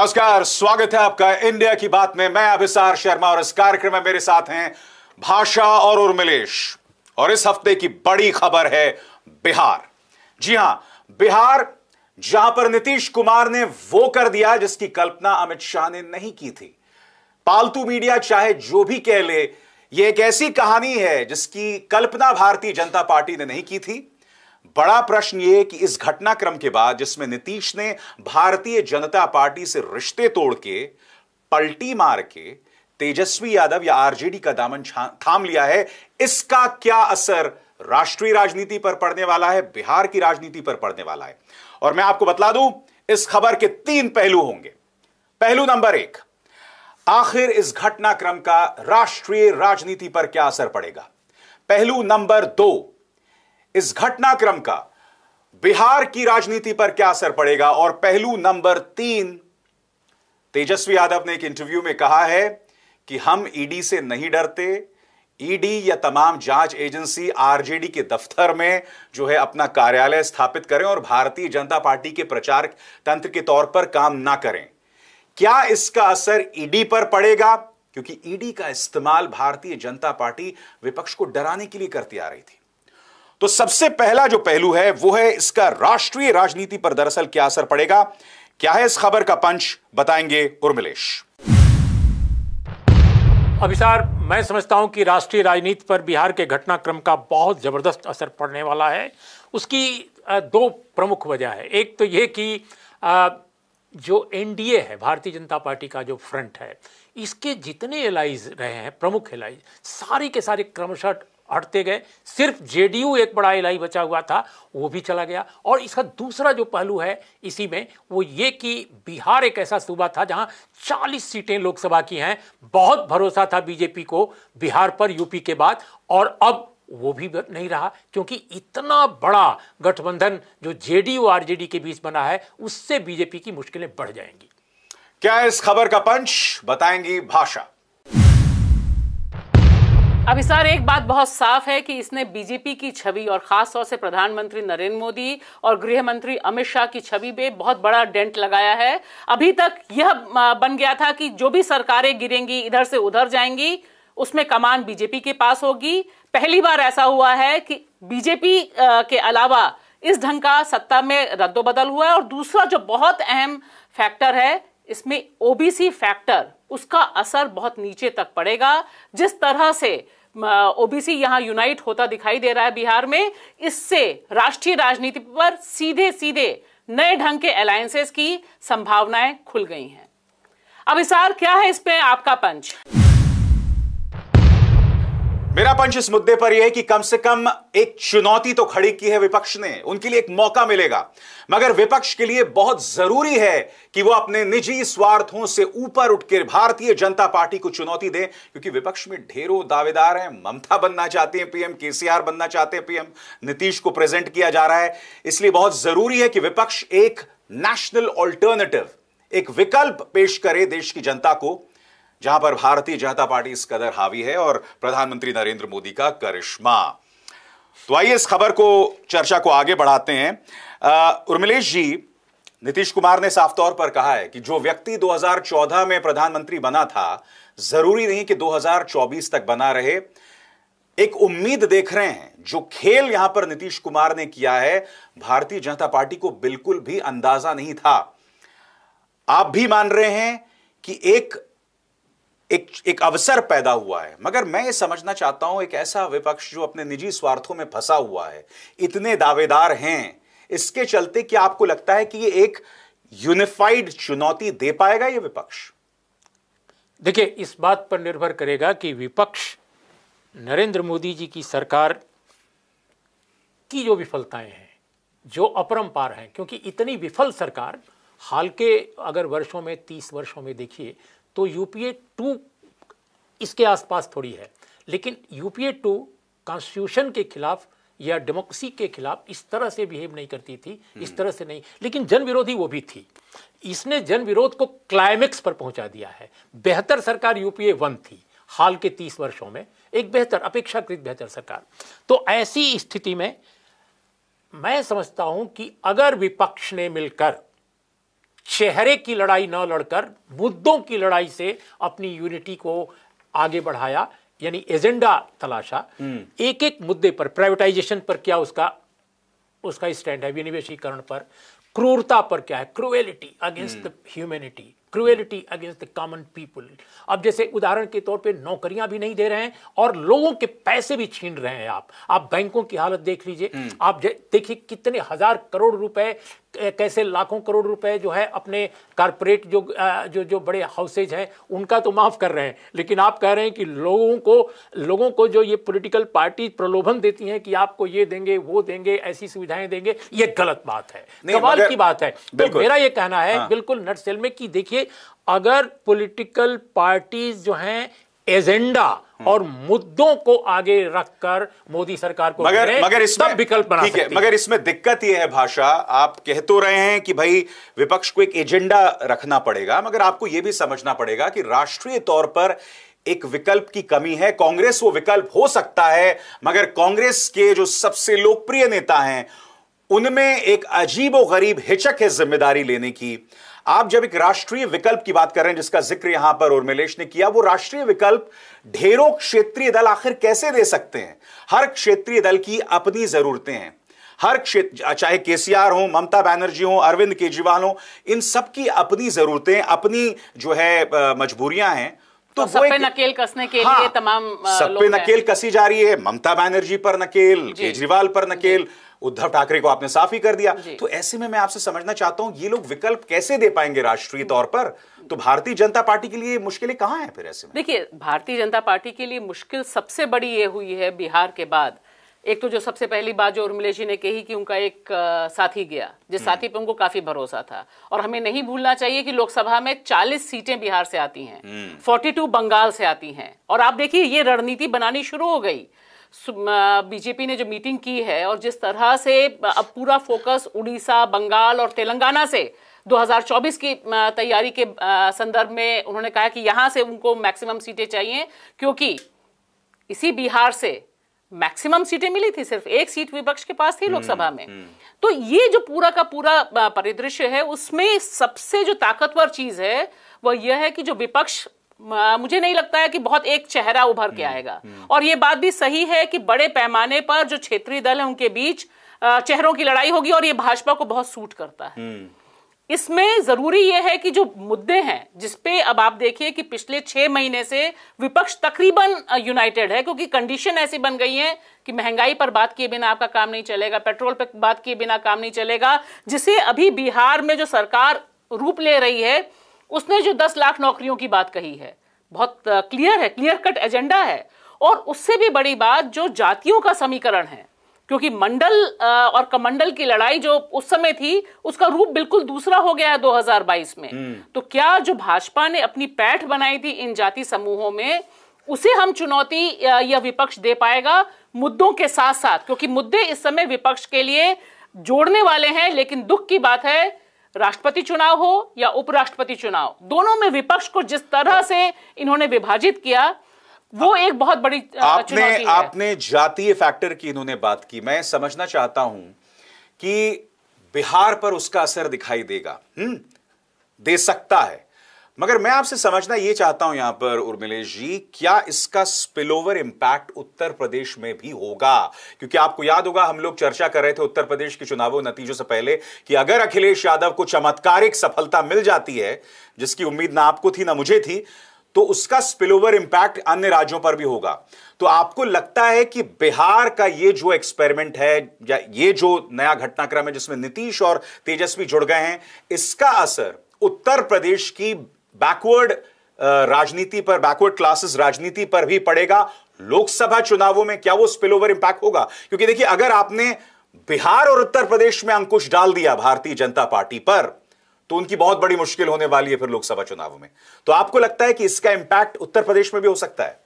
नमस्कार स्वागत है आपका इंडिया की बात में मैं अभिसार शर्मा और इस कार्यक्रम में मेरे साथ हैं भाषा और उर्मिलेश और इस हफ्ते की बड़ी खबर है बिहार जी हां बिहार जहां पर नीतीश कुमार ने वो कर दिया जिसकी कल्पना अमित शाह ने नहीं की थी पालतू मीडिया चाहे जो भी कह ले यह एक ऐसी कहानी है जिसकी कल्पना भारतीय जनता पार्टी ने नहीं की थी बड़ा प्रश्न यह कि इस घटनाक्रम के बाद जिसमें नीतीश ने भारतीय जनता पार्टी से रिश्ते तोड़ के पलटी मार के तेजस्वी यादव या आरजेडी का दामन थाम लिया है इसका क्या असर राष्ट्रीय राजनीति पर पड़ने वाला है बिहार की राजनीति पर पड़ने वाला है और मैं आपको बतला दूं इस खबर के तीन पहलू होंगे पहलू नंबर एक आखिर इस घटनाक्रम का राष्ट्रीय राजनीति पर क्या असर पड़ेगा पहलू नंबर दो इस घटनाक्रम का बिहार की राजनीति पर क्या असर पड़ेगा और पहलू नंबर तीन तेजस्वी यादव ने एक इंटरव्यू में कहा है कि हम ईडी e से नहीं डरते ईडी e या तमाम जांच एजेंसी आरजेडी के दफ्तर में जो है अपना कार्यालय स्थापित करें और भारतीय जनता पार्टी के प्रचार तंत्र के तौर पर काम ना करें क्या इसका असर ईडी e पर पड़ेगा क्योंकि ईडी का इस्तेमाल भारतीय जनता पार्टी विपक्ष को डराने के लिए करती आ रही थी तो सबसे पहला जो पहलू है वो है इसका राष्ट्रीय राजनीति पर दरअसल क्या असर पड़ेगा क्या है इस खबर का पंच बताएंगे उर्मिलेश अभिसार मैं समझता हूं कि राष्ट्रीय राजनीति पर बिहार के घटनाक्रम का बहुत ज़बरदस्त असर पड़ने वाला है उसकी दो प्रमुख वजह है एक तो यह कि जो एनडीए है भारतीय जनता पार्टी का जो फ्रंट है इसके जितने एलाइज रहे हैं प्रमुख एलाइज सारे के सारे क्रमशः हटते गए सिर्फ जेडीयू एक बड़ा इलाई बचा हुआ था वो भी चला गया और इसका दूसरा जो पहलू है इसी में वो ये कि बिहार एक ऐसा सूबा था जहां 40 सीटें लोकसभा की हैं बहुत भरोसा था बीजेपी को बिहार पर यूपी के बाद और अब वो भी नहीं रहा क्योंकि इतना बड़ा गठबंधन जो जेडीयू आरजेडी के बीच बना है उससे बीजेपी की मुश्किलें बढ़ जाएंगी क्या इस खबर का पंच बताएंगी भाषा अभिसार एक बात बहुत साफ है कि इसने बीजेपी की छवि और खासतौर से प्रधानमंत्री नरेंद्र मोदी और गृह मंत्री अमित शाह की छवि पे बहुत बड़ा डेंट लगाया है अभी तक यह बन गया था कि जो भी सरकारें गिरेंगी इधर से उधर जाएंगी उसमें कमान बीजेपी के पास होगी पहली बार ऐसा हुआ है कि बीजेपी के अलावा इस ढंग का सत्ता में रद्दोबदल हुआ है और दूसरा जो बहुत अहम फैक्टर है इसमें ओबीसी फैक्टर उसका असर बहुत नीचे तक पड़ेगा जिस तरह से ओबीसी यहां यूनाइट होता दिखाई दे रहा है बिहार में इससे राष्ट्रीय राजनीति पर सीधे सीधे नए ढंग के अलायंसेस की संभावनाएं खुल गई हैं अब इसार क्या है इसमें आपका पंच मेरा पंच इस मुद्दे पर यह है कि कम से कम एक चुनौती तो खड़ी की है विपक्ष ने उनके लिए एक मौका मिलेगा मगर विपक्ष के लिए बहुत जरूरी है कि वो अपने निजी स्वार्थों से ऊपर उठकर भारतीय जनता पार्टी को चुनौती दें क्योंकि विपक्ष में ढेरों दावेदार हैं ममता बनना चाहते हैं पीएम केसीआर बनना चाहते हैं पीएम नीतीश को प्रेजेंट किया जा रहा है इसलिए बहुत जरूरी है कि विपक्ष एक नेशनल ऑल्टरनेटिव एक विकल्प पेश करे देश की जनता को जहां पर भारतीय जनता पार्टी इस कदर हावी है और प्रधानमंत्री नरेंद्र मोदी का करिश्मा तो आइए इस खबर को चर्चा को आगे बढ़ाते हैं उर्मिलेश जी नीतीश कुमार ने साफ तौर पर कहा है कि जो व्यक्ति 2014 में प्रधानमंत्री बना था जरूरी नहीं कि 2024 तक बना रहे एक उम्मीद देख रहे हैं जो खेल यहां पर नीतीश कुमार ने किया है भारतीय जनता पार्टी को बिल्कुल भी अंदाजा नहीं था आप भी मान रहे हैं कि एक एक एक अवसर पैदा हुआ है मगर मैं ये समझना चाहता हूं एक ऐसा विपक्ष जो अपने निजी स्वार्थों में फंसा हुआ है इतने दावेदार हैं इसके चलते क्या आपको लगता है कि ये एक यूनिफाइड चुनौती दे पाएगा ये विपक्ष देखिए इस बात पर निर्भर करेगा कि विपक्ष नरेंद्र मोदी जी की सरकार की जो विफलताएं हैं जो अपरंपार हैं क्योंकि इतनी विफल सरकार हाल के अगर वर्षों में तीस वर्षों में देखिए तो यूपीए टू इसके आसपास थोड़ी है लेकिन यूपीए टू कॉन्स्टिट्यूशन के खिलाफ या डेमोक्रेसी के खिलाफ इस तरह से बिहेव नहीं करती थी इस तरह से नहीं लेकिन जन विरोधी वो भी थी इसने जन विरोध को क्लाइमेक्स पर पहुंचा दिया है बेहतर सरकार यूपीए वन थी हाल के तीस वर्षों में एक बेहतर अपेक्षाकृत बेहतर सरकार तो ऐसी स्थिति में मैं समझता हूं कि अगर विपक्ष ने मिलकर चेहरे की लड़ाई न लड़कर मुद्दों की लड़ाई से अपनी यूनिटी को आगे बढ़ाया यानी एजेंडा तलाशा हम्म। एक एक मुद्दे पर प्राइवेटाइजेशन पर क्या उसका उसका स्टैंड है विनिवेशीकरण पर क्रूरता पर क्या है cruelty against the humanity cruelty against the common people अब जैसे उदाहरण के तौर पे नौकरियां भी नहीं दे रहे हैं और लोगों के पैसे भी छीन रहे हैं आप आप बैंकों की हालत देख लीजिए हम्म। आप देखिए कितने हजार करोड़ रुपए कैसे लाखों करोड़ रुपए जो है अपने कारपोरेट जो जो जो बड़े हाउसेज हैं उनका तो माफ़ कर रहे हैं लेकिन आप कह रहे हैं कि लोगों को लोगों को जो ये पॉलिटिकल पार्टी प्रलोभन देती हैं कि आपको ये देंगे वो देंगे ऐसी सुविधाएं देंगे ये गलत बात है सवाल की बात है तो मेरा ये कहना है हाँ। बिल्कुल नटसेल में कि देखिए अगर पॉलिटिकल पार्टीज जो हैं एजेंडा और मुद्दों को आगे रखकर मोदी सरकार को मगर मगर इसमें विकल्प ठीक है मगर इसमें दिक्कत यह है भाषा आप कह तो रहे हैं कि भाई विपक्ष को एक एजेंडा रखना पड़ेगा मगर आपको यह भी समझना पड़ेगा कि राष्ट्रीय तौर पर एक विकल्प की कमी है कांग्रेस वो विकल्प हो सकता है मगर कांग्रेस के जो सबसे लोकप्रिय नेता हैं उनमें एक अजीब और गरीब हिचक है जिम्मेदारी लेने की आप जब एक राष्ट्रीय विकल्प की बात कर रहे हैं जिसका जिक्र यहां पर उर्मिलेश ने किया वो राष्ट्रीय विकल्प ढेरों क्षेत्रीय दल आखिर कैसे दे सकते हैं हर क्षेत्रीय दल की अपनी जरूरतें हैं हर क्षेत्र चाहे केसीआर हो ममता बैनर्जी हो अरविंद केजरीवाल हो इन सबकी अपनी जरूरतें अपनी जो है मजबूरियां हैं तो, सब पे नकेल कसने के हाँ, लिए तमाम सब पे नकेल कसी जा रही है ममता बनर्जी पर नकेल केजरीवाल पर नकेल उद्धव ठाकरे को आपने साफ ही कर दिया तो ऐसे में मैं आपसे समझना चाहता हूं ये लोग विकल्प कैसे दे पाएंगे राष्ट्रीय तौर पर तो भारतीय जनता पार्टी के लिए मुश्किलें कहां है फिर ऐसे में देखिए भारतीय जनता पार्टी के लिए मुश्किल सबसे बड़ी ये हुई है बिहार के बाद एक तो जो सबसे पहली बात जो उर्मिले जी ने कही कि उनका एक साथी गया जिस हम्म। साथी पर उनको काफी भरोसा था और हमें नहीं भूलना चाहिए कि लोकसभा में 40 सीटें बिहार से आती हैं 42 हम्म। बंगाल से आती हैं और आप देखिए ये रणनीति बनानी शुरू हो गई बीजेपी ने जो मीटिंग की है और जिस तरह से अब पूरा फोकस उड़ीसा बंगाल और तेलंगाना से 2024 की तैयारी के संदर्भ में उन्होंने कहा कि यहां से उनको मैक्सिमम सीटें चाहिए क्योंकि इसी बिहार से मैक्सिमम सीटें मिली थी सिर्फ एक सीट विपक्ष के पास थी हम्म, लोकसभा में हम्म। तो ये जो पूरा का पूरा परिदृश्य है उसमें सबसे जो ताकतवर चीज है वह यह है कि जो विपक्ष मुझे नहीं लगता है कि बहुत एक चेहरा उभर के हम्म, आएगा हम्म। और ये बात भी सही है कि बड़े पैमाने पर जो क्षेत्रीय दल है उनके बीच चेहरों की लड़ाई होगी और ये भाजपा को बहुत सूट करता है हम्म। इसमें जरूरी यह है कि जो मुद्दे हैं जिसपे अब आप देखिए कि पिछले छह महीने से विपक्ष तकरीबन यूनाइटेड है क्योंकि कंडीशन ऐसी बन गई है कि महंगाई पर बात किए बिना आपका काम नहीं चलेगा पेट्रोल पर बात किए बिना काम नहीं चलेगा जिसे अभी बिहार में जो सरकार रूप ले रही है उसने जो दस लाख नौकरियों की बात कही है बहुत क्लियर है क्लियर कट एजेंडा है और उससे भी बड़ी बात जो जातियों का समीकरण है क्योंकि मंडल और कमंडल की लड़ाई जो उस समय थी उसका रूप बिल्कुल दूसरा हो गया है 2022 में हम्म। तो क्या जो भाजपा ने अपनी पैठ बनाई थी इन जाति समूहों में उसे हम चुनौती या विपक्ष दे पाएगा मुद्दों के साथ साथ क्योंकि मुद्दे इस समय विपक्ष के लिए जोड़ने वाले हैं लेकिन दुख की बात है राष्ट्रपति चुनाव हो या उपराष्ट्रपति चुनाव दोनों में विपक्ष को जिस तरह से इन्होंने विभाजित किया वो एक बहुत बड़ी आपने आपने जातीय फैक्टर की इन्होंने बात की मैं समझना चाहता हूं कि बिहार पर उसका असर दिखाई देगा हम्म दे सकता है मगर मैं आपसे समझना यह चाहता हूं यहां पर उर्मिलेश जी क्या इसका spill over impact Uttar Pradesh में भी होगा क्योंकि आपको याद होगा हम लोग चर्चा कर रहे थे उत्तर प्रदेश के चुनावों नतीजों से पहले कि अगर अखिलेश यादव को चमत्कारिक सफलता मिल जाती है जिसकी उम्मीद ना आपको थी ना मुझे थी तो उसका स्पिल ओवर इंपैक्ट अन्य राज्यों पर भी होगा तो आपको लगता है कि बिहार का ये जो एक्सपेरिमेंट है या ये जो नया घटनाक्रम है जिसमें नीतीश और तेजस्वी जुड़ गए हैं इसका असर उत्तर प्रदेश की बैकवर्ड राजनीति पर बैकवर्ड क्लासेस राजनीति पर भी पड़ेगा लोकसभा चुनावों में क्या वो स्पिल ओवर इंपैक्ट होगा क्योंकि देखिए अगर आपने बिहार और उत्तर प्रदेश में अंकुश डाल दिया भारतीय जनता पार्टी पर तो उनकी बहुत बड़ी मुश्किल होने वाली है फिर लोकसभा चुनावों में तो आपको लगता है कि इसका इंपैक्ट उत्तर प्रदेश में भी हो सकता है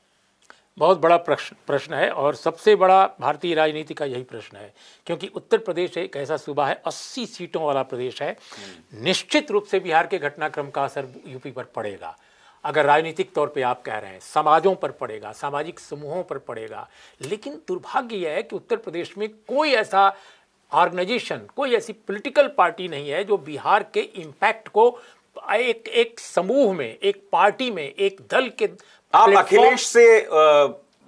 बहुत बड़ा प्रश्न प्रश्न है और सबसे बड़ा भारतीय राजनीति का यही प्रश्न है क्योंकि उत्तर प्रदेश एक ऐसा सूबा है 80 सीटों वाला प्रदेश है हम्म। निश्चित रूप से बिहार के घटनाक्रम का असर यूपी पर पड़ेगा अगर राजनीतिक तौर पे आप कह रहे हैं समाजों पर पड़ेगा सामाजिक समूहों पर पड़ेगा लेकिन दुर्भाग्य यह है कि उत्तर प्रदेश में कोई ऐसा ऑर्गेनाइजेशन कोई ऐसी पॉलिटिकल पार्टी नहीं है जो बिहार के इम्पैक्ट को एक एक समूह में एक पार्टी में एक दल के आप अखिलेश से आ,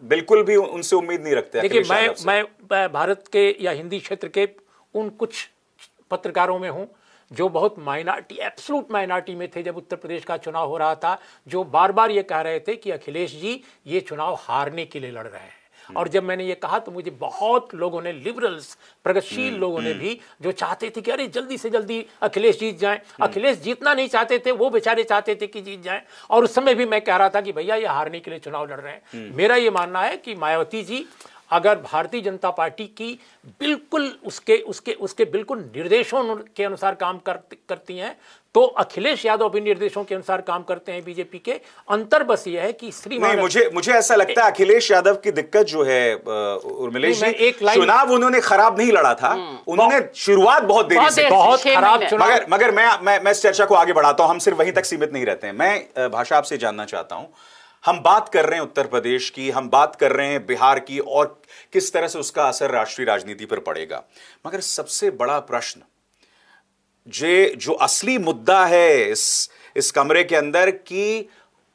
बिल्कुल भी उनसे उम्मीद नहीं रखते देखिए मैं मैं भारत के या हिंदी क्षेत्र के उन कुछ पत्रकारों में हूँ जो बहुत माइनॉरिटी एब्सोलूट माइनॉरिटी में थे जब उत्तर प्रदेश का चुनाव हो रहा था जो बार बार ये कह रहे थे कि अखिलेश जी ये चुनाव हारने के लिए लड़ रहे हैं हम्म। और जब मैंने ये कहा तो मुझे बहुत लोगों ने लिबरल्स प्रगतिशील हम्म, लोगों ने हम्म। भी जो चाहते थे कि अरे जल्दी से जल्दी अखिलेश जीत जाए अखिलेश जीतना नहीं चाहते थे वो बेचारे चाहते थे कि जीत जाए और उस समय भी मैं कह रहा था कि भैया ये हारने के लिए चुनाव लड़ रहे हैं मेरा ये मानना है कि मायावती जी अगर भारतीय जनता पार्टी की बिल्कुल उसके उसके उसके बिल्कुल निर्देशों के अनुसार काम कर, करती हैं तो अखिलेश यादव भी निर्देशों के अनुसार काम करते हैं बीजेपी के अंतर बस यह है कि श्री मुझे मुझे ऐसा लगता है अखिलेश यादव की दिक्कत जो है उर्मिलेश जी एक चुनाव उन्होंने खराब नहीं लड़ा था हम्म। उन्होंने शुरुआत बहुत देरी से बहुत खराब मगर मगर मैं मैं इस चर्चा को आगे बढ़ाता हूं हम सिर्फ वहीं तक सीमित नहीं रहते हैं मैं भाषा आपसे जानना चाहता हूं हम बात कर रहे हैं उत्तर प्रदेश की हम बात कर रहे हैं बिहार की और किस तरह से उसका असर राष्ट्रीय राजनीति पर पड़ेगा मगर सबसे बड़ा प्रश्न जे जो असली मुद्दा है इस इस कमरे के अंदर कि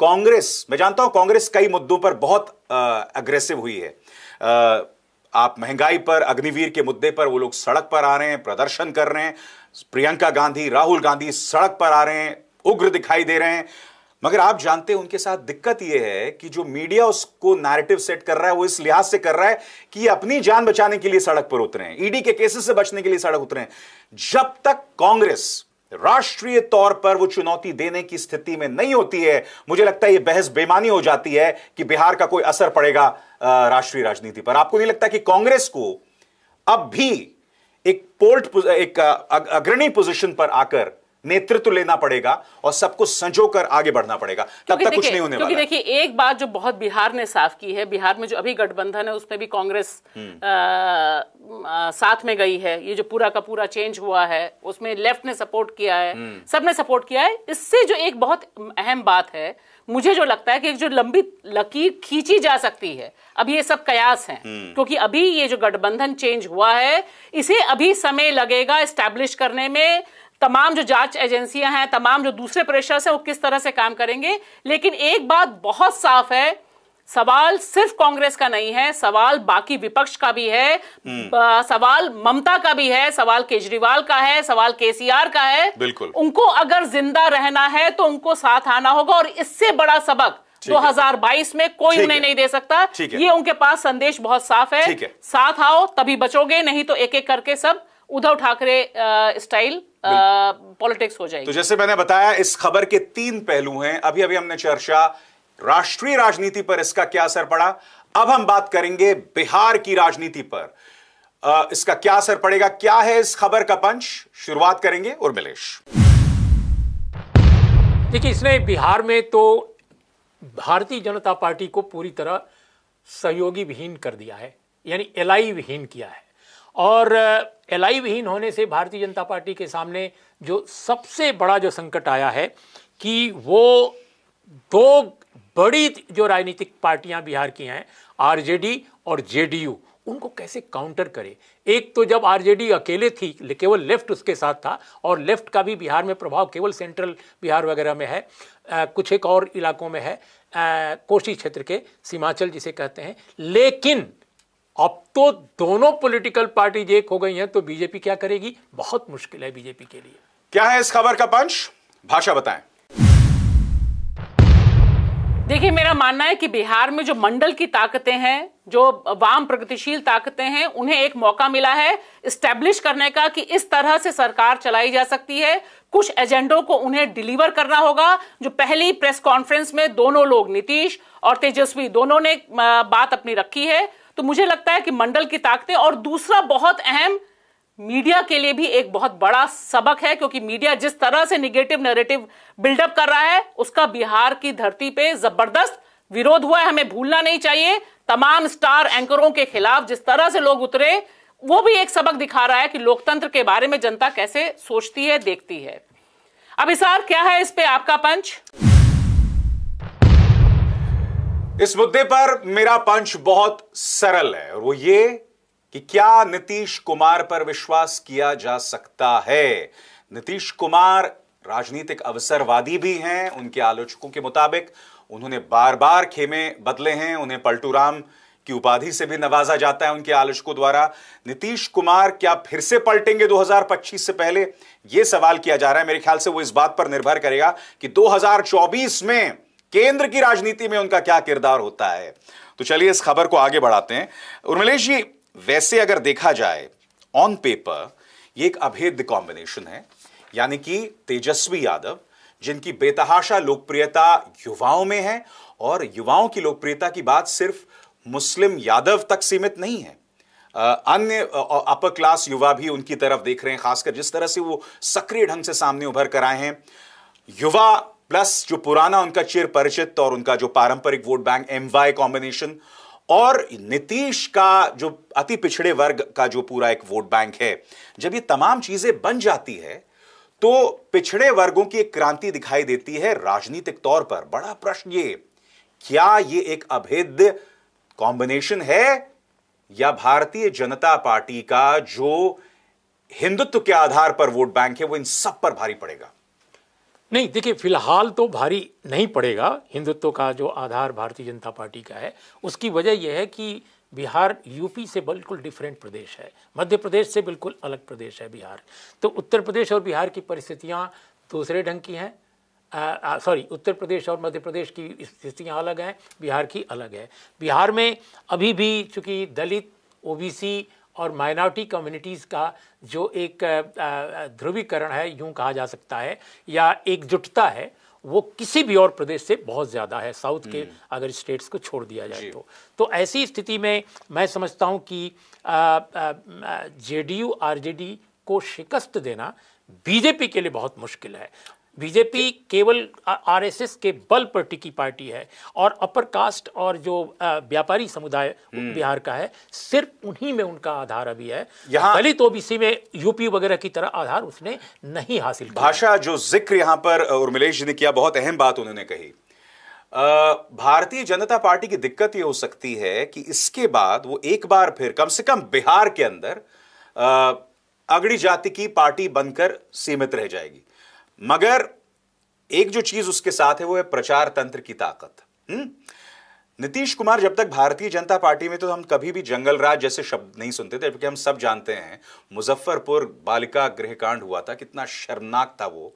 कांग्रेस मैं जानता हूं कांग्रेस कई मुद्दों पर बहुत अग्रेसिव हुई है आ, आप महंगाई पर अग्निवीर के मुद्दे पर वो लोग सड़क पर आ रहे हैं प्रदर्शन कर रहे हैं प्रियंका गांधी राहुल गांधी सड़क पर आ रहे हैं उग्र दिखाई दे रहे हैं मगर आप जानते हैं उनके साथ दिक्कत यह है कि जो मीडिया उसको नैरेटिव सेट कर रहा है वो इस लिहाज से कर रहा है कि अपनी जान बचाने के लिए सड़क पर उतरे हैं ईडी e के केसेस से बचने के लिए सड़क उतरे जब तक कांग्रेस राष्ट्रीय तौर पर वो चुनौती देने की स्थिति में नहीं होती है मुझे लगता है ये बहस बेमानी हो जाती है कि बिहार का कोई असर पड़ेगा राष्ट्रीय राजनीति पर आपको नहीं लगता कि कांग्रेस को अब भी एक पोल्ट एक अग्रणी पोजीशन पर आकर नेतृत्व लेना पड़ेगा और सबको संजो कर आगे बढ़ना पड़ेगा तब तक कुछ नहीं होने वाला देखिए एक बात जो बहुत बिहार ने साफ की है बिहार में जो अभी गठबंधन है उसमें भी कांग्रेस हम्म। साथ में गई है ये जो पूरा का पूरा चेंज हुआ है उसमें लेफ्ट ने सपोर्ट किया है हम्म। सबने सपोर्ट किया है इससे जो एक बहुत अहम बात है मुझे जो लगता है कि एक जो लंबी लकीर खींची जा सकती है अब ये सब कयास हैं हम्म। क्योंकि अभी ये जो गठबंधन चेंज हुआ है इसे अभी समय लगेगा स्टैब्लिश करने में तमाम जो जांच एजेंसियां हैं तमाम जो दूसरे प्रेशर्स हैं वो किस तरह से काम करेंगे लेकिन एक बात बहुत साफ है सवाल सिर्फ कांग्रेस का नहीं है सवाल बाकी विपक्ष का भी है आ, हम्म। सवाल ममता का भी है सवाल केजरीवाल का है सवाल केसीआर का है बिल्कुल उनको अगर जिंदा रहना है तो उनको साथ आना होगा और इससे बड़ा सबक 2022 में कोई उन्हें नहीं दे सकता ये उनके पास संदेश बहुत साफ है साथ आओ तभी बचोगे नहीं तो एक एक करके सब उद्धव ठाकरे स्टाइल पॉलिटिक्स हो जाएगी तो जैसे मैंने बताया इस खबर के तीन पहलू हैं अभी अभी हमने चर्चा राष्ट्रीय राजनीति पर इसका क्या असर पड़ा अब हम बात करेंगे बिहार की राजनीति पर आ, इसका क्या असर पड़ेगा क्या है इस खबर का पंच शुरुआत करेंगे उर्मिलेश देखिए इसने बिहार में तो भारतीय जनता पार्टी को पूरी तरह सहयोगी विहीन कर दिया है यानी एलाई विहीन किया है और एल विहीन होने से भारतीय जनता पार्टी के सामने जो सबसे बड़ा जो संकट आया है कि वो दो बड़ी जो राजनीतिक पार्टियां बिहार की हैं आरजेडी और जेडीयू उनको कैसे काउंटर करे एक तो जब आरजेडी अकेले थी केवल लेफ्ट उसके साथ था और लेफ्ट का भी बिहार में प्रभाव केवल सेंट्रल बिहार वगैरह में है आ, कुछ एक और इलाकों में है कोशी क्षेत्र के सीमाचल जिसे कहते हैं लेकिन अब तो दोनों पॉलिटिकल पार्टी एक हो गई हैं तो बीजेपी क्या करेगी बहुत मुश्किल है बीजेपी के लिए क्या है इस खबर का पंश भाषा बताएं देखिए मेरा मानना है कि बिहार में जो मंडल की ताकतें हैं जो वाम प्रगतिशील ताकतें हैं उन्हें एक मौका मिला है स्टैब्लिश करने का कि इस तरह से सरकार चलाई जा सकती है कुछ एजेंडों को उन्हें डिलीवर करना होगा जो पहली प्रेस कॉन्फ्रेंस में दोनों लोग नीतीश और तेजस्वी दोनों ने बात अपनी रखी है तो मुझे लगता है कि मंडल की ताकतें और दूसरा बहुत अहम मीडिया के लिए भी एक बहुत बड़ा सबक है क्योंकि मीडिया जिस तरह से निगेटिव नेगेटिव बिल्डअप कर रहा है उसका बिहार की धरती पे जबरदस्त विरोध हुआ है हमें भूलना नहीं चाहिए तमाम स्टार एंकरों के खिलाफ जिस तरह से लोग उतरे वो भी एक सबक दिखा रहा है कि लोकतंत्र के बारे में जनता कैसे सोचती है देखती है अब इसार क्या है इस पे आपका पंच इस मुद्दे पर मेरा पंच बहुत सरल है और वो ये कि क्या नीतीश कुमार पर विश्वास किया जा सकता है नीतीश कुमार राजनीतिक अवसरवादी भी हैं उनके आलोचकों के मुताबिक उन्होंने बार बार खेमे बदले हैं उन्हें पलटूराम की उपाधि से भी नवाजा जाता है उनके आलोचकों द्वारा नीतीश कुमार क्या फिर से पलटेंगे 2025 से पहले यह सवाल किया जा रहा है मेरे ख्याल से वो इस बात पर निर्भर करेगा कि 2024 में केंद्र की राजनीति में उनका क्या किरदार होता है तो चलिए इस खबर को आगे बढ़ाते हैं उर्मिलेश जी वैसे अगर देखा जाए ऑन पेपर ये एक अभेद कॉम्बिनेशन है यानी कि तेजस्वी यादव जिनकी बेतहाशा लोकप्रियता युवाओं में है और युवाओं की लोकप्रियता की बात सिर्फ मुस्लिम यादव तक सीमित नहीं है अन्य अपर क्लास युवा भी उनकी तरफ देख रहे हैं खासकर जिस तरह से वो सक्रिय ढंग से सामने उभर कर आए हैं युवा प्लस जो पुराना उनका चिर परिचित और उनका जो पारंपरिक vote bank M Y combination और नीतीश का जो अति पिछड़े वर्ग का जो पूरा एक वोट बैंक है जब ये तमाम चीजें बन जाती है तो पिछड़े वर्गों की एक क्रांति दिखाई देती है राजनीतिक तौर पर बड़ा प्रश्न ये क्या ये एक अभेद्य कॉम्बिनेशन है या भारतीय जनता पार्टी का जो हिंदुत्व के आधार पर वोट बैंक है वो इन सब पर भारी पड़ेगा नहीं देखिए फिलहाल तो भारी नहीं पड़ेगा हिंदुत्व का जो आधार भारतीय जनता पार्टी का है उसकी वजह यह है कि बिहार यूपी से बिल्कुल डिफरेंट प्रदेश है मध्य प्रदेश से बिल्कुल अलग प्रदेश है बिहार तो उत्तर प्रदेश और बिहार की परिस्थितियाँ दूसरे ढंग की हैं सॉरी उत्तर प्रदेश और मध्य प्रदेश की स्थितियाँ अलग हैं बिहार की अलग है बिहार में अभी भी चूँकि दलित ओबीसी और माइनॉरिटी कम्युनिटीज़ का जो एक ध्रुवीकरण है यूँ कहा जा सकता है या एकजुटता है वो किसी भी और प्रदेश से बहुत ज़्यादा है साउथ के हम्म। अगर स्टेट्स को छोड़ दिया जाए तो तो ऐसी स्थिति में मैं समझता हूँ कि J D U R J D को शिकस्त देना बीजेपी के लिए बहुत मुश्किल है बीजेपी केवल आरएसएस के बल पर टिकी पार्टी है और अपर कास्ट और जो व्यापारी समुदाय हम्म। बिहार का है सिर्फ उन्हीं में उनका आधार अभी है दलित तो ओबीसी में यूपी वगैरह की तरह आधार उसने नहीं हासिल भाषा जो जिक्र यहां पर उर्मिलेश जी ने किया बहुत अहम बात उन्होंने कही भारतीय जनता पार्टी की दिक्कत यह हो सकती है कि इसके बाद वो एक बार फिर कम से कम बिहार के अंदर अगड़ी जाति की पार्टी बनकर सीमित रह जाएगी मगर एक जो चीज उसके साथ है वो है प्रचार तंत्र की ताकत हम्म? नीतीश कुमार जब तक भारतीय जनता पार्टी में तो हम कभी भी जंगल राज जैसे शब्द नहीं सुनते थे क्योंकि हम सब जानते हैं मुजफ्फरपुर बालिका गृहकांड हुआ था कितना शर्मनाक था वो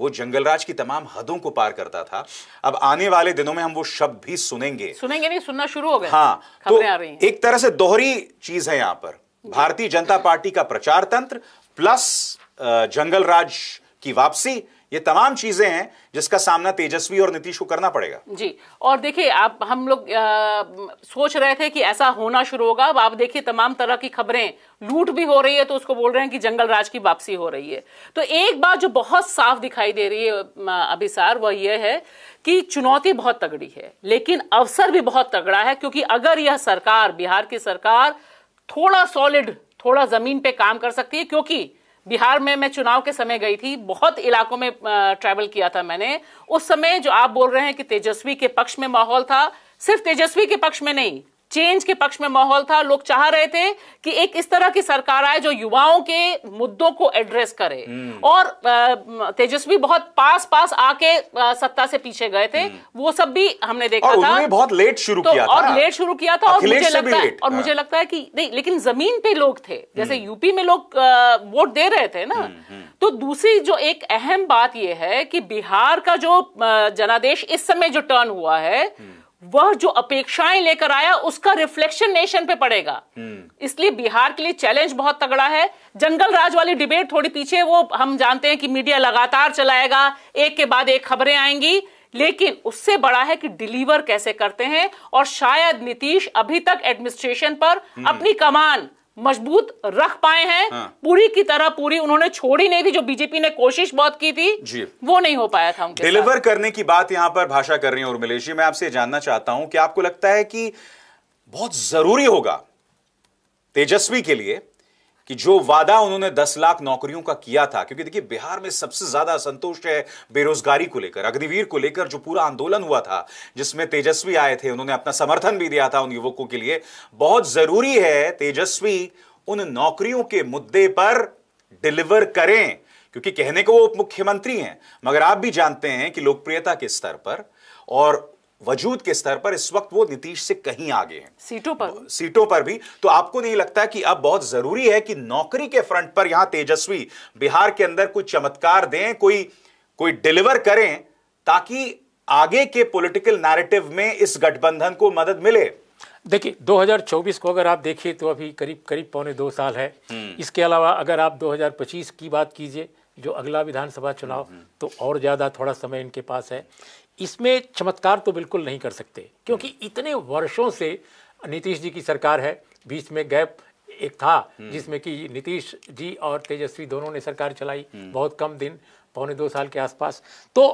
वो जंगल राज की तमाम हदों को पार करता था अब आने वाले दिनों में हम वो शब्द भी सुनेंगे सुनेंगे नहीं सुनना शुरू हो गए हाँ तो एक तरह से दोहरी चीज है यहाँ पर भारतीय जनता पार्टी का प्रचार तंत्र प्लस जंगल राज की वापसी ये तमाम चीजें हैं जिसका सामना तेजस्वी और नीतीश को करना पड़ेगा जी और देखिए आप हम लोग सोच रहे थे कि ऐसा होना शुरू होगा अब आप देखिए तमाम तरह की खबरें लूट भी हो रही है तो उसको बोल रहे हैं कि जंगल राज की वापसी हो रही है तो एक बात जो बहुत साफ दिखाई दे रही है अभिसार वह यह है कि चुनौती बहुत तगड़ी है लेकिन अवसर भी बहुत तगड़ा है क्योंकि अगर यह सरकार बिहार की सरकार थोड़ा सॉलिड थोड़ा जमीन पे काम कर सकती है क्योंकि बिहार में मैं चुनाव के समय गई थी बहुत इलाकों में ट्रैवल किया था मैंने उस समय जो आप बोल रहे हैं कि तेजस्वी के पक्ष में माहौल था सिर्फ तेजस्वी के पक्ष में नहीं चेंज के पक्ष में माहौल था लोग चाह रहे थे कि एक इस तरह की सरकार आए जो युवाओं के मुद्दों को एड्रेस करे हम्म। और तेजस्वी बहुत पास पास आके सत्ता से पीछे गए थे हम्म। वो सब भी हमने देखा था बहुत लेट शुरू तो किया और लेट शुरू किया था और मुझे लगता है और मुझे हाँ। लगता है कि नहीं लेकिन जमीन पे लोग थे जैसे हम्म। यूपी में लोग वोट दे रहे थे ना तो दूसरी जो एक अहम बात यह है कि बिहार का जो जनादेश इस समय जो टर्न हुआ है वह जो अपेक्षाएं लेकर आया उसका रिफ्लेक्शन नेशन पे पड़ेगा हम्म। इसलिए बिहार के लिए चैलेंज बहुत तगड़ा है जंगल राज वाली डिबेट थोड़ी पीछे वो हम जानते हैं कि मीडिया लगातार चलाएगा एक के बाद एक खबरें आएंगी लेकिन उससे बड़ा है कि डिलीवर कैसे करते हैं और शायद नीतीश अभी तक एडमिनिस्ट्रेशन पर हम्म। अपनी कमान मजबूत रख पाए हैं हाँ। पूरी की तरह पूरी उन्होंने छोड़ी नहीं थी जो बीजेपी ने कोशिश बहुत की थी जी वो नहीं हो पाया था डिलीवर करने की बात यहां पर भाषा कर रही है उर्मिलेश जी मैं आपसे जानना चाहता हूं कि आपको लगता है कि बहुत जरूरी होगा तेजस्वी के लिए कि जो वादा उन्होंने दस लाख नौकरियों का किया था क्योंकि देखिए बिहार में सबसे ज्यादा असंतोष है बेरोजगारी को लेकर अग्निवीर को लेकर जो पूरा आंदोलन हुआ था जिसमें तेजस्वी आए थे उन्होंने अपना समर्थन भी दिया था उन युवकों के लिए बहुत जरूरी है तेजस्वी उन नौकरियों के मुद्दे पर डिलीवर करें क्योंकि कहने को वो उप मुख्यमंत्री हैं मगर आप भी जानते हैं कि लोकप्रियता के स्तर पर और वजूद के स्तर पर इस वक्त वो नीतीश से कहीं आगे हैं सीटों पर सीटों पर भी तो आपको नहीं लगता कि अब बहुत जरूरी है कि नौकरी के फ्रंट पर यहां तेजस्वी बिहार के अंदर कोई चमत्कार दें कोई कोई डिलीवर करें ताकि आगे के पॉलिटिकल नैरेटिव में इस गठबंधन को मदद मिले देखिए 2024 को अगर आप देखिए तो अभी करीब करीब पौने दो साल है हम्म। इसके अलावा अगर आप 2025 की बात कीजिए जो अगला विधानसभा चुनाव हम्म, हम्म। तो और ज़्यादा थोड़ा समय इनके पास है इसमें चमत्कार तो बिल्कुल नहीं कर सकते क्योंकि हम्म। इतने वर्षों से नीतीश जी की सरकार है बीच में गैप एक था हम्म। जिसमें कि नीतीश जी और तेजस्वी दोनों ने सरकार चलाई हम्म। बहुत कम दिन पौने दो साल के आसपास तो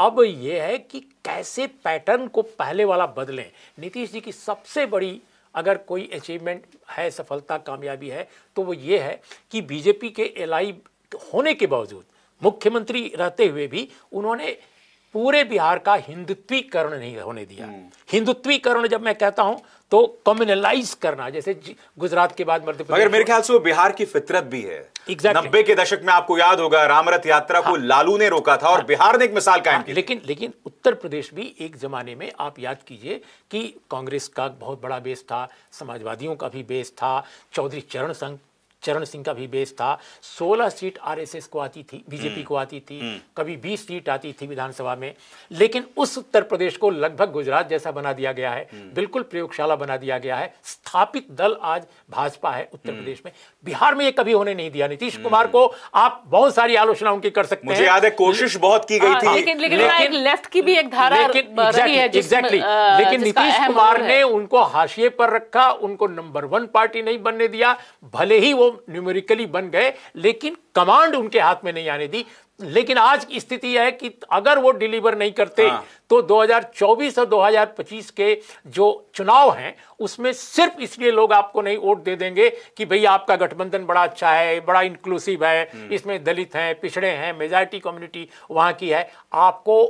अब ये है कि कैसे पैटर्न को पहले वाला बदलें नीतीश जी की सबसे बड़ी अगर कोई अचीवमेंट है सफलता कामयाबी है तो वो ये है कि बीजेपी के एलाई होने के बावजूद मुख्यमंत्री रहते हुए भी उन्होंने पूरे बिहार का हिंदुत्वीकरण नहीं होने दिया हम्म। हिंदुत्वीकरण जब मैं कहता हूं तो कम्युनलाइज करना जैसे गुजरात के बाद मध्य मगर मेरे ख्याल से बिहार की फितरत भी है exactly. नब्बे के दशक में आपको याद होगा रामरथ यात्रा हाँ, को लालू ने रोका था और हाँ, बिहार ने एक मिसाल कायम हाँ, की लेकिन लेकिन उत्तर प्रदेश भी एक जमाने में आप याद कीजिए कि कांग्रेस का बहुत बड़ा बेस था समाजवादियों का भी बेस था चौधरी चरण संघ चरण सिंह का भी बेस था 16 सीट आरएसएस को आती थी बीजेपी हम्म। को आती थी हम्म। कभी 20 सीट आती थी विधानसभा में लेकिन उस उत्तर प्रदेश को लगभग गुजरात जैसा बना दिया गया है हम्म। बिल्कुल प्रयोगशाला बना दिया गया है स्थापित दल आज भाजपा है उत्तर प्रदेश में बिहार में ये कभी होने नहीं दिया नीतीश कुमार को आप बहुत सारी आलोचना उनकी कर सकते मुझे याद है कोशिश बहुत की गई हाँ, थी लेकिन लेकिन लेफ्ट की भी एक धारा लेकिन नीतीश कुमार ने उनको हाशिए पर रखा उनको नंबर वन पार्टी नहीं बनने दिया भले ही वो न्यूमेरिकली बन गए लेकिन कमांड उनके हाथ में नहीं आने दी लेकिन आज की स्थिति यह है कि अगर वो डिलीवर नहीं करते हाँ। तो 2024 और 2025 के जो चुनाव हैं उसमें सिर्फ इसलिए लोग आपको नहीं वोट दे देंगे कि भई आपका गठबंधन बड़ा अच्छा है बड़ा इंक्लूसिव है हम्म। इसमें दलित हैं पिछड़े हैं मेजॉरिटी कम्युनिटी वहां की है आपको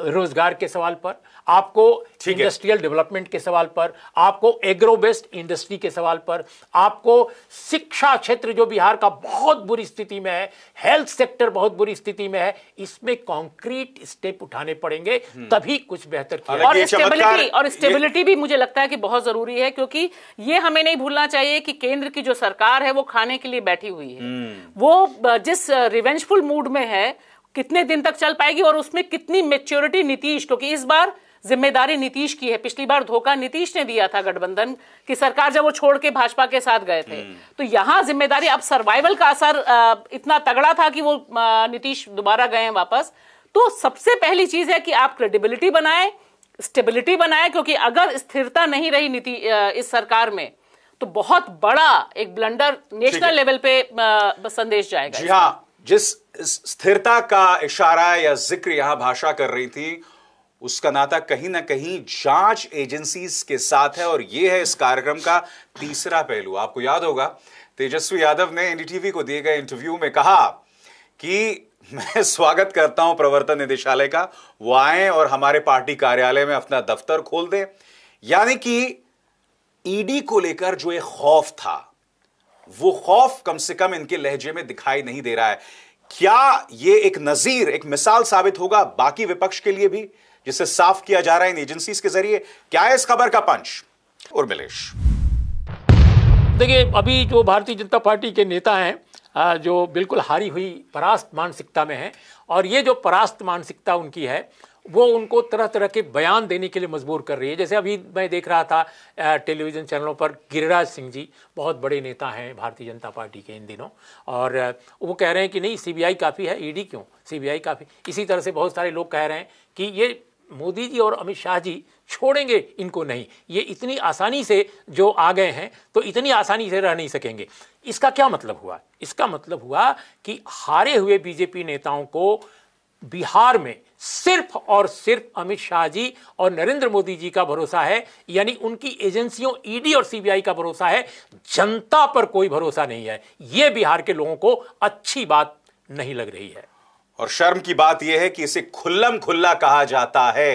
रोजगार के सवाल पर आपको इंडस्ट्रियल डेवलपमेंट के सवाल पर आपको एग्रो बेस्ड इंडस्ट्री के सवाल पर आपको शिक्षा क्षेत्र जो बिहार का बहुत बुरी स्थिति में है हेल्थ सेक्टर बहुत बुरी स्थिति में है इसमें कॉन्क्रीट स्टेप उठाने पड़ेंगे हम्म। तभी कुछ बेहतर और स्टेबिलिटी और स्टेबिलिटी भी मुझे लगता है कि बहुत जरूरी है क्योंकि ये हमें नहीं भूलना चाहिए कि केंद्र की जो सरकार है वो खाने के लिए बैठी हुई है हम्म। वो जिस रिवेंजफुल मूड में है कितने दिन तक चल पाएगी और उसमें कितनी मेच्योरिटी नीतीश क्योंकि इस बार जिम्मेदारी नीतीश की है पिछली बार धोखा नीतीश ने दिया था गठबंधन की सरकार जब वो छोड़ के भाजपा के साथ गए थे हम्म। तो यहाँ जिम्मेदारी अब सर्वाइवल का असर इतना तगड़ा था कि वो नीतीश दोबारा गए हैं वापस तो सबसे पहली चीज है कि आप क्रेडिबिलिटी बनाए स्टेबिलिटी बनाए क्योंकि अगर स्थिरता नहीं रही नीति इस सरकार में तो बहुत बड़ा एक ब्लंडर नेशनल लेवल पे संदेश जाएगा जी हाँ जिस स्थिरता का इशारा या जिक्र यहां भाषा कर रही थी उसका नाता कहीं ना कहीं जांच एजेंसीज के साथ है और यह है इस कार्यक्रम का तीसरा पहलू आपको याद होगा तेजस्वी यादव ने एनडीटीवी को दिए गए इंटरव्यू में कहा कि मैं स्वागत करता हूं प्रवर्तन निदेशालय का वो आए और हमारे पार्टी कार्यालय में अपना दफ्तर खोल दें यानी कि ईडी को लेकर जो एक खौफ था वो खौफ कम से कम इनके लहजे में दिखाई नहीं दे रहा है क्या ये एक नजीर एक मिसाल साबित होगा बाकी विपक्ष के लिए भी जिसे साफ किया जा रहा है इन एजेंसीज के जरिए क्या है इस खबर का पंच उर्मिलेश देखिए अभी जो भारतीय जनता पार्टी के नेता हैं जो बिल्कुल हारी हुई परास्त मानसिकता में हैं और ये जो परास्त मानसिकता उनकी है वो उनको तरह तरह के बयान देने के लिए मजबूर कर रही है जैसे अभी मैं देख रहा था टेलीविज़न चैनलों पर गिरिराज सिंह जी बहुत बड़े नेता हैं भारतीय जनता पार्टी के इन दिनों और वो कह रहे हैं कि नहीं सीबीआई काफ़ी है ईडी e क्यों सीबीआई काफ़ी इसी तरह से बहुत सारे लोग कह रहे हैं कि ये मोदी जी और अमित शाह जी छोड़ेंगे इनको नहीं ये इतनी आसानी से जो आ गए हैं तो इतनी आसानी से रह नहीं सकेंगे इसका क्या मतलब हुआ इसका मतलब हुआ कि हारे हुए बीजेपी नेताओं को बिहार में सिर्फ और सिर्फ अमित शाह जी और नरेंद्र मोदी जी का भरोसा है यानी उनकी एजेंसियों ईडी और सीबीआई का भरोसा है जनता पर कोई भरोसा नहीं है ये बिहार के लोगों को अच्छी बात नहीं लग रही है और शर्म की बात यह है कि इसे खुल्लम खुल्ला कहा जाता है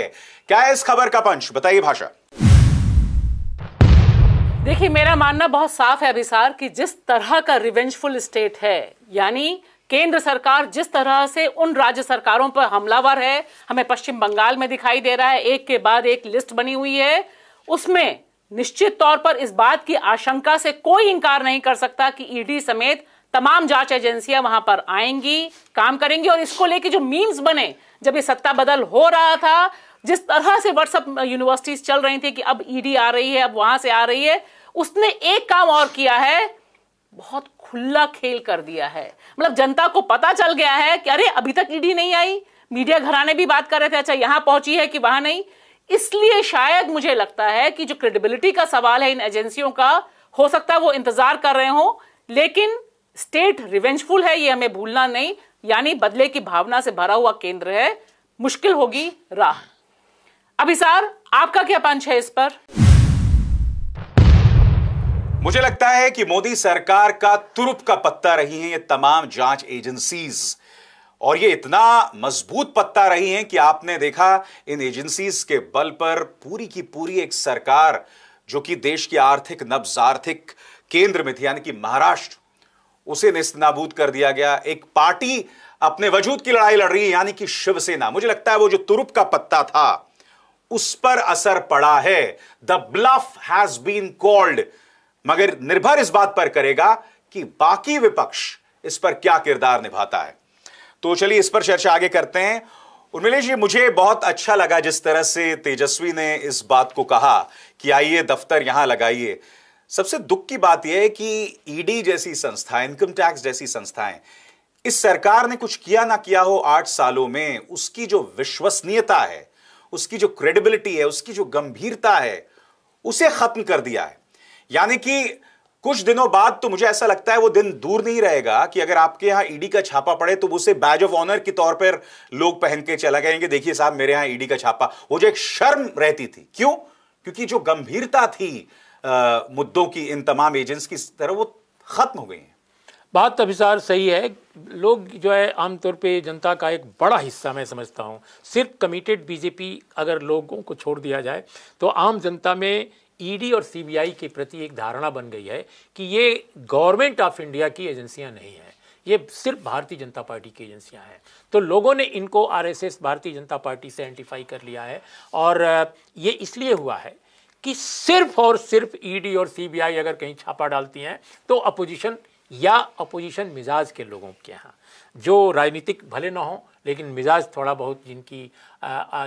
क्या है इस खबर का पंच बताइए भाषा देखिए मेरा मानना बहुत साफ है अभिसार कि जिस तरह का रिवेंजफुल स्टेट है यानी केंद्र सरकार जिस तरह से उन राज्य सरकारों पर हमलावर है हमें पश्चिम बंगाल में दिखाई दे रहा है एक के बाद एक लिस्ट बनी हुई है उसमें निश्चित तौर पर इस बात की आशंका से कोई इंकार नहीं कर सकता कि ईडी समेत तमाम जांच एजेंसियां वहां पर आएंगी काम करेंगी और इसको लेके जो मीम्स बने जब ये सत्ता बदल हो रहा था जिस तरह से व्हाट्सअप यूनिवर्सिटीज चल रही थी कि अब ईडी आ रही है अब वहां से आ रही है उसने एक काम और किया है बहुत खुला खेल कर दिया है मतलब जनता को पता चल गया है कि अरे अभी तक ईडी नहीं आई मीडिया घराने भी बात कर रहे थे अच्छा यहां पहुंची है कि वहां नहीं इसलिए शायद मुझे लगता है कि जो क्रेडिबिलिटी का सवाल है इन एजेंसियों का हो सकता है वो इंतजार कर रहे हो लेकिन स्टेट रिवेंजफुल है ये हमें भूलना नहीं यानी बदले की भावना से भरा हुआ केंद्र है मुश्किल होगी राह अभिसार आपका क्या पंच है इस पर मुझे लगता है कि मोदी सरकार का तुरुप का पत्ता रही है ये तमाम जांच एजेंसीज और ये इतना मजबूत पत्ता रही है कि आपने देखा इन एजेंसीज के बल पर पूरी की पूरी एक सरकार जो कि देश की आर्थिक नब्ज आर्थिक केंद्र में थी यानी कि महाराष्ट्र उसे निस्त नाबूद कर दिया गया एक पार्टी अपने वजूद की लड़ाई लड़ रही है यानी कि शिवसेना मुझे लगता है वो जो तुरुप का पत्ता था उस पर असर पड़ा है the bluff has been called मगर निर्भर इस बात पर करेगा कि बाकी विपक्ष इस पर क्या किरदार निभाता है तो चलिए इस पर चर्चा आगे करते हैं उर्मिलेश जी मुझे बहुत अच्छा लगा जिस तरह से तेजस्वी ने इस बात को कहा कि आइए दफ्तर यहां लगाइए सबसे दुख की बात यह है कि ईडी e जैसी संस्था इनकम टैक्स जैसी संस्थाएं इस सरकार ने कुछ किया ना किया हो आठ सालों में उसकी जो विश्वसनीयता है उसकी जो क्रेडिबिलिटी है उसकी जो गंभीरता है उसे खत्म कर दिया है यानी कि कुछ दिनों बाद तो मुझे ऐसा लगता है वो दिन दूर नहीं रहेगा कि अगर आपके यहां ईडी e का छापा पड़े तो उसे बैज ऑफ ऑनर के तौर पर लोग पहन के चला गएंगे देखिए साहब मेरे यहां ईडी e का छापा वो जो एक शर्म रहती थी क्यों क्योंकि जो गंभीरता थी आ, मुद्दों की इन तमाम एजेंट्स की तरह वो ख़त्म हो गई हैं बात अभिसार सही है लोग जो है आमतौर पे जनता का एक बड़ा हिस्सा मैं समझता हूँ सिर्फ कमिटेड बीजेपी अगर लोगों को छोड़ दिया जाए तो आम जनता में ईडी e और सीबीआई के प्रति एक धारणा बन गई है कि ये गवर्नमेंट ऑफ इंडिया की एजेंसियां नहीं हैं ये सिर्फ भारतीय जनता पार्टी की एजेंसियां हैं तो लोगों ने इनको आरएसएस भारतीय जनता पार्टी से आइडेंटिफाई कर लिया है और ये इसलिए हुआ है कि सिर्फ और सिर्फ ईडी e और सीबीआई अगर कहीं छापा डालती हैं तो अपोजिशन या अपोजिशन मिजाज के लोगों के यहाँ जो राजनीतिक भले ना हो लेकिन मिजाज थोड़ा बहुत जिनकी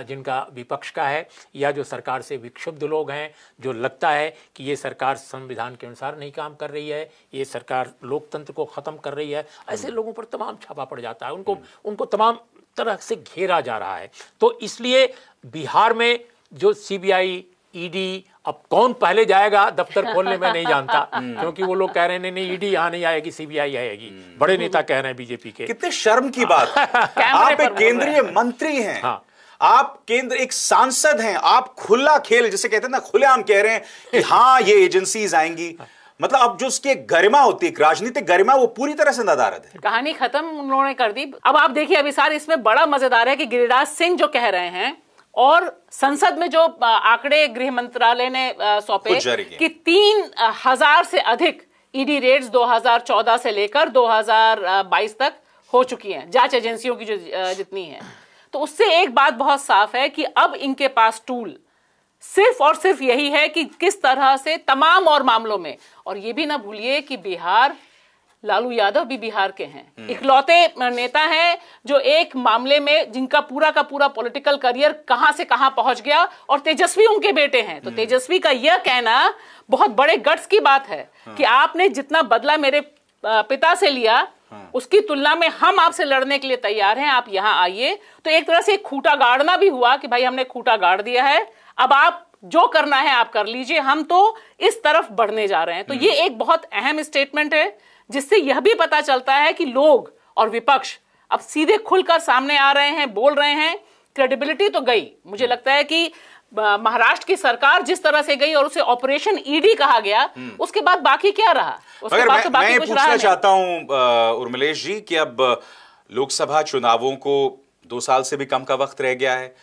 जिनका विपक्ष का है या जो सरकार से विक्षुब्ध लोग हैं जो लगता है कि ये सरकार संविधान के अनुसार नहीं काम कर रही है ये सरकार लोकतंत्र को ख़त्म कर रही है ऐसे लोगों पर तमाम छापा पड़ जाता है उनको उनको तमाम तरह से घेरा जा रहा है तो इसलिए बिहार में जो सीबीआई ईडी e अब कौन पहले जाएगा दफ्तर खोलने में नहीं जानता हम्म। क्योंकि वो लोग कह रहे हैं नहीं ईडी e यहाँ नहीं आएगी सीबीआई आएगी हम्म। बड़े नेता कह रहे हैं बीजेपी के कितने शर्म की बात आप एक केंद्रीय मंत्री हैं हाँ आप केंद्र एक सांसद हैं आप खुला खेल जिसे कहते हैं ना खुलेआम कह रहे हैं कि हाँ ये एजेंसीज आएंगी मतलब अब जो उसकी गरिमा होती है राजनीतिक गरिमा वो पूरी तरह से नदारद है कहानी खत्म उन्होंने कर दी अब आप देखिए अभी सार इसमें बड़ा मजेदार है कि गिरिराज सिंह जो कह रहे हैं और संसद में जो आंकड़े गृह मंत्रालय ने सौंपे कि तीन हजार से अधिक ईडी रेड्स 2014 से लेकर 2022 तक हो चुकी हैं जांच एजेंसियों की जो जितनी है तो उससे एक बात बहुत साफ है कि अब इनके पास टूल सिर्फ और सिर्फ यही है कि किस तरह से तमाम और मामलों में और ये भी ना भूलिए कि बिहार लालू यादव भी बिहार के हैं हम्म। इकलौते नेता हैं जो एक मामले में जिनका पूरा का पूरा पॉलिटिकल करियर कहां से कहां पहुंच गया और तेजस्वी उनके बेटे हैं तो हम्म। तेजस्वी का यह कहना बहुत बड़े गट्स की बात है हाँ। कि आपने जितना बदला मेरे पिता से लिया हाँ। उसकी तुलना में हम आपसे लड़ने के लिए तैयार हैं आप यहाँ आइए तो एक तरह से एक खूटा गाड़ना भी हुआ कि भाई हमने खूटा गाड़ दिया है अब आप जो करना है आप कर लीजिए हम तो इस तरफ बढ़ने जा रहे हैं तो हम्म। ये एक बहुत अहम स्टेटमेंट है जिससे यह भी पता चलता है कि लोग और विपक्ष अब सीधे खुलकर सामने आ रहे हैं बोल रहे हैं क्रेडिबिलिटी तो गई मुझे लगता है कि महाराष्ट्र की सरकार जिस तरह से गई और उसे ऑपरेशन ईडी e कहा गया हम्म। उसके बाद बाकी क्या रहा उसके बाद मैं, तो बाकी मैं कुछ पूछना रहा चाहता हूं उर्मिलेश जी कि अब लोकसभा चुनावों को दो साल से भी कम का वक्त रह गया है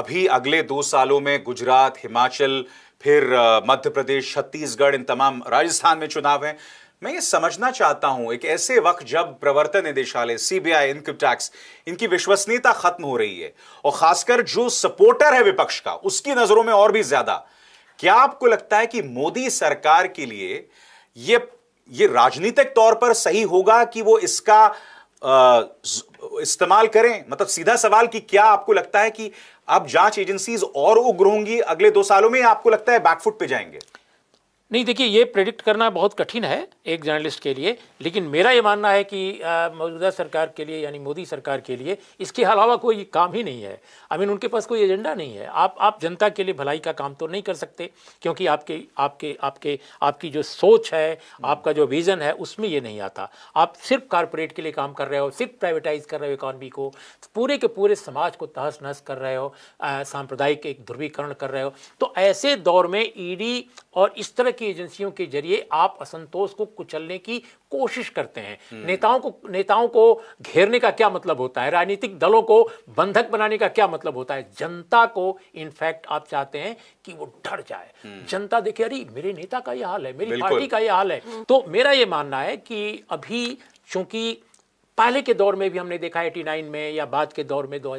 अभी अगले दो सालों में गुजरात हिमाचल फिर मध्य प्रदेश छत्तीसगढ़ इन तमाम राजस्थान में चुनाव हैं मैं ये समझना चाहता हूं एक ऐसे वक्त जब प्रवर्तन निदेशालय सीबीआई इनकम टैक्स इनकी विश्वसनीयता खत्म हो रही है और खासकर जो सपोर्टर है विपक्ष का उसकी नजरों में और भी ज्यादा क्या आपको लगता है कि मोदी सरकार के लिए ये ये राजनीतिक तौर पर सही होगा कि वो इसका इस्तेमाल करें मतलब सीधा सवाल कि क्या आपको लगता है कि अब जांच एजेंसीज और उग्र होंगी अगले दो सालों में आपको लगता है बैकफुट पे जाएंगे नहीं देखिए ये प्रेडिक्ट करना बहुत कठिन है एक जर्नलिस्ट के लिए लेकिन मेरा ये मानना है कि मौजूदा सरकार के लिए यानी मोदी सरकार के लिए इसके अलावा कोई काम ही नहीं है आई मीन उनके पास कोई एजेंडा नहीं है आप आप जनता के लिए भलाई का काम तो नहीं कर सकते क्योंकि आपके आपके आपके आपकी जो सोच है आपका जो विज़न है उसमें ये नहीं आता आप सिर्फ कारपोरेट के लिए काम कर रहे हो सिर्फ प्राइवेटाइज कर रहे हो इकॉनमी को पूरे के पूरे समाज को तहस नहस कर रहे हो सांप्रदायिक एक ध्रुवीकरण कर रहे हो तो ऐसे दौर में ईडी e और इस तरह की एजेंसियों के जरिए आप असंतोष को कुचलने की कोशिश करते हैं हम्म। नेताओं को नेताओं को घेरने का क्या मतलब होता है राजनीतिक दलों को बंधक बनाने का क्या मतलब होता है जनता को इनफैक्ट आप चाहते हैं कि वो डर जाए हम्म। जनता देखे अरे मेरे नेता का ये हाल है मेरी पार्टी का ये हाल है हम्म। तो मेरा ये मानना है कि अभी चूंकि पहले के दौर में भी हमने देखा एटी में या बाद के दौर में दो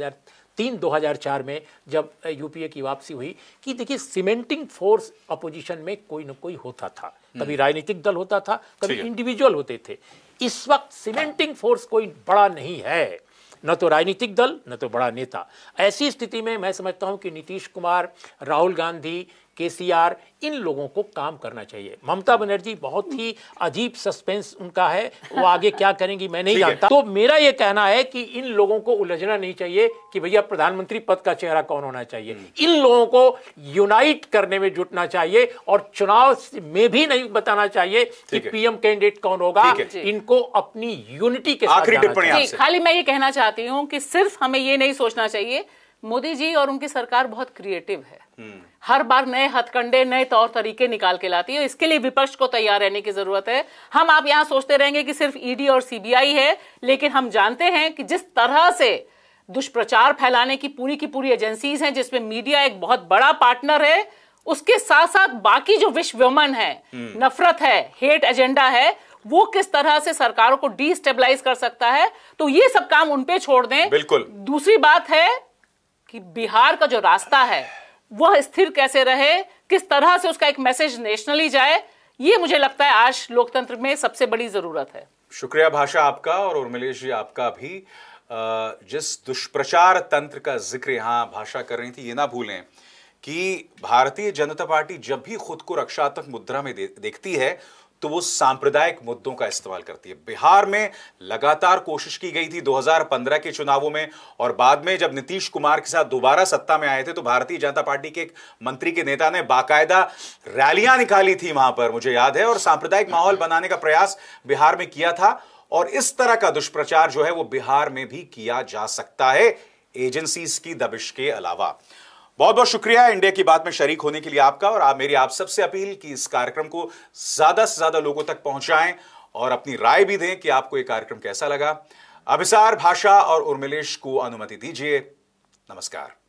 तीन चार में जब यूपीए की वापसी हुई कि देखिए सीमेंटिंग फोर्स अपोजिशन में कोई ना कोई होता था हम्म। कभी राजनीतिक दल होता था कभी इंडिविजुअल होते थे इस वक्त सीमेंटिंग फोर्स कोई बड़ा नहीं है न तो राजनीतिक दल न तो बड़ा नेता ऐसी स्थिति में मैं समझता हूं कि नीतीश कुमार राहुल गांधी केसीआर इन लोगों को काम करना चाहिए ममता बनर्जी बहुत ही अजीब सस्पेंस उनका है वो आगे क्या करेंगी मैं नहीं जानता तो मेरा ये कहना है कि इन लोगों को उलझना नहीं चाहिए कि भैया प्रधानमंत्री पद का चेहरा कौन होना चाहिए हम्म। इन लोगों को यूनाइट करने में जुटना चाहिए और चुनाव में भी नहीं बताना चाहिए कि पीएम कैंडिडेट कौन होगा इनको अपनी यूनिटी के साथ खाली मैं ये कहना चाहती हूँ कि सिर्फ हमें ये नहीं सोचना चाहिए मोदी जी और उनकी सरकार बहुत क्रिएटिव है हर बार नए हथकंडे नए तौर तरीके निकाल के लाती है इसके लिए विपक्ष को तैयार रहने की जरूरत है हम आप यहां सोचते रहेंगे कि सिर्फ ईडी e और सीबीआई है लेकिन हम जानते हैं कि जिस तरह से दुष्प्रचार फैलाने की पूरी की पूरी एजेंसीज हैं जिसमें मीडिया एक बहुत बड़ा पार्टनर है उसके साथ साथ बाकी जो विश्वमन है हम्म। नफरत है हेट एजेंडा है वो किस तरह से सरकारों को डिस्टेबलाइज कर सकता है तो ये सब काम उनपे छोड़ दें बिल्कुल दूसरी बात है कि बिहार का जो रास्ता है वह स्थिर कैसे रहे किस तरह से उसका एक मैसेज नेशनली जाए ये मुझे लगता है आज लोकतंत्र में सबसे बड़ी जरूरत है शुक्रिया भाषा आपका और उर्मिलेश जी आपका भी जिस दुष्प्रचार तंत्र का जिक्र यहां भाषा कर रही थी ये ना भूलें कि भारतीय जनता पार्टी जब भी खुद को रक्षात्मक मुद्रा में दे, देखती है तो वो सांप्रदायिक मुद्दों का इस्तेमाल करती है बिहार में लगातार कोशिश की गई थी 2015 के चुनावों में और बाद में जब नीतीश कुमार के साथ दोबारा सत्ता में आए थे तो भारतीय जनता पार्टी के एक मंत्री के नेता ने बाकायदा रैलियां निकाली थी वहां पर मुझे याद है और सांप्रदायिक माहौल बनाने का प्रयास बिहार में किया था और इस तरह का दुष्प्रचार जो है वो बिहार में भी किया जा सकता है एजेंसीज की दबिश के अलावा बहुत बहुत शुक्रिया इंडिया की बात में शरीक होने के लिए आपका और आप मेरी आप सबसे अपील कि इस कार्यक्रम को ज्यादा से ज्यादा लोगों तक पहुंचाएं और अपनी राय भी दें कि आपको यह कार्यक्रम कैसा लगा अभिसार भाषा और उर्मिलेश को अनुमति दीजिए नमस्कार